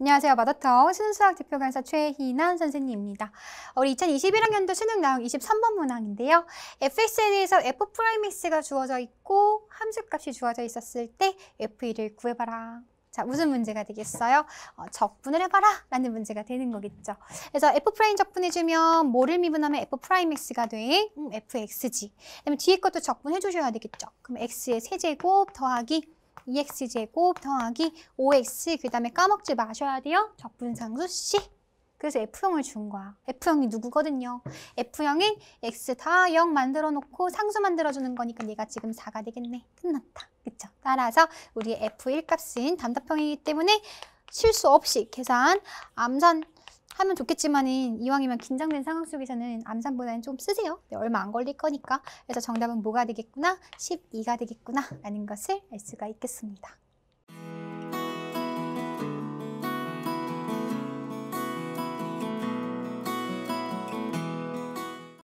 안녕하세요. 마더텅 수능수학 대표 강사 최희난 선생님입니다. 우리 2021학년도 수능 나온 23번 문항인데요. fx에 대해서 f 프라임x가 주어져 있고 함수값이 주어져 있었을 때 f1을 구해봐라. 자, 무슨 문제가 되겠어요? 어, 적분을 해봐라 라는 문제가 되는 거겠죠. 그래서 f 프라임 적분해주면 뭐를 미분하면 f 프라임 x가 돼? 음, fxg. 그다음 뒤에 것도 적분해 주셔야 되겠죠. 그럼 x의 세제곱 더하기 2x제곱 더하기 5x 그 다음에 까먹지 마셔야 돼요. 적분상수 c. 그래서 F형을 준 거야. F형이 누구거든요. F형인 X 다 0 만들어 놓고 상수 만들어 주는 거니까 얘가 지금 4가 되겠네. 끝났다. 그쵸? 따라서 우리의 F1 값은 단답형이기 때문에 실수 없이 계산 암산 하면 좋겠지만 이왕이면 긴장된 상황 속에서는 암산보다는 좀 쓰세요. 네, 얼마 안 걸릴 거니까. 그래서 정답은 뭐가 되겠구나? 12가 되겠구나 라는 것을 알 수가 있겠습니다.